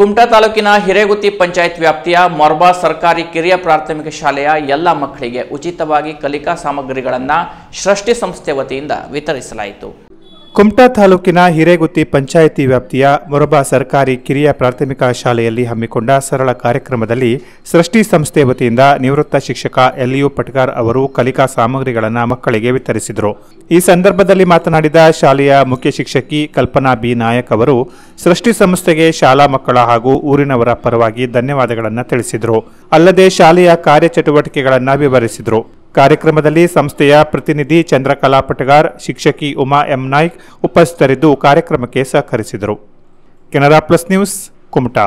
ಕುಮಟಾ ತಾಲೂಕಿನ ಹಿರೇಗುತ್ತಿ ಪಂಚಾಯತ್ ವ್ಯಾಪ್ತಿಯ ಮೊರ್ಬಾ ಸರ್ಕಾರಿ ಕಿರಿಯ ಪ್ರಾಥಮಿಕ ಶಾಲೆಯ ಎಲ್ಲ ಮಕ್ಕಳಿಗೆ ಉಚಿತವಾಗಿ ಕಲಿಕಾ ಸಾಮಗ್ರಿಗಳನ್ನು ಸೃಷ್ಟಿ ಸಂಸ್ಥೆ ವತಿಯಿಂದ ವಿತರಿಸಲಾಯಿತು ಕುಮಟಾ ತಾಲೂಕಿನ ಹಿರೇಗುತ್ತಿ ಪಂಚಾಯಿತಿ ವ್ಯಾಪ್ತಿಯ ಮೊರಬ ಸರ್ಕಾರಿ ಕಿರಿಯ ಪ್ರಾಥಮಿಕ ಶಾಲೆಯಲ್ಲಿ ಹಮ್ಮಿಕೊಂಡ ಸರಳ ಕಾರ್ಯಕ್ರಮದಲ್ಲಿ ಸೃಷ್ಟಿ ಸಂಸ್ಥೆ ವತಿಯಿಂದ ನಿವೃತ್ತ ಶಿಕ್ಷಕ ಎಲ್ ಯು ಪಟ್ಕಾರ್ ಅವರು ಕಲಿಕಾ ಸಾಮಗ್ರಿಗಳನ್ನು ಮಕ್ಕಳಿಗೆ ವಿತರಿಸಿದರು ಈ ಸಂದರ್ಭದಲ್ಲಿ ಮಾತನಾಡಿದ ಶಾಲೆಯ ಮುಖ್ಯ ಶಿಕ್ಷಕಿ ಕಲ್ಪನಾ ಬಿ ನಾಯಕ್ ಅವರು ಸೃಷ್ಟಿ ಸಂಸ್ಥೆಗೆ ಶಾಲಾ ಮಕ್ಕಳ ಹಾಗೂ ಊರಿನವರ ಪರವಾಗಿ ಧನ್ಯವಾದಗಳನ್ನು ತಿಳಿಸಿದರು ಅಲ್ಲದೆ ಶಾಲೆಯ ಕಾರ್ಯಚಟುವಟಿಕೆಗಳನ್ನು ವಿವರಿಸಿದರು ಕಾರ್ಯಕ್ರಮದಲ್ಲಿ ಸಂಸ್ಥೆಯ ಪ್ರತಿನಿಧಿ ಚಂದ್ರಕಲಾ ಪಟಗಾರ್ ಶಿಕ್ಷಕಿ ಉಮಾ ಎಂ ನಾಯ್ಕ್ ಉಪಸ್ಥಿತರಿದ್ದು ಕಾರ್ಯಕ್ರಮಕ್ಕೆ ಸಹಕರಿಸಿದರು ಕೆನರಾ ಪ್ಲಸ್ ನ್ಯೂಸ್ ಕುಮಟಾ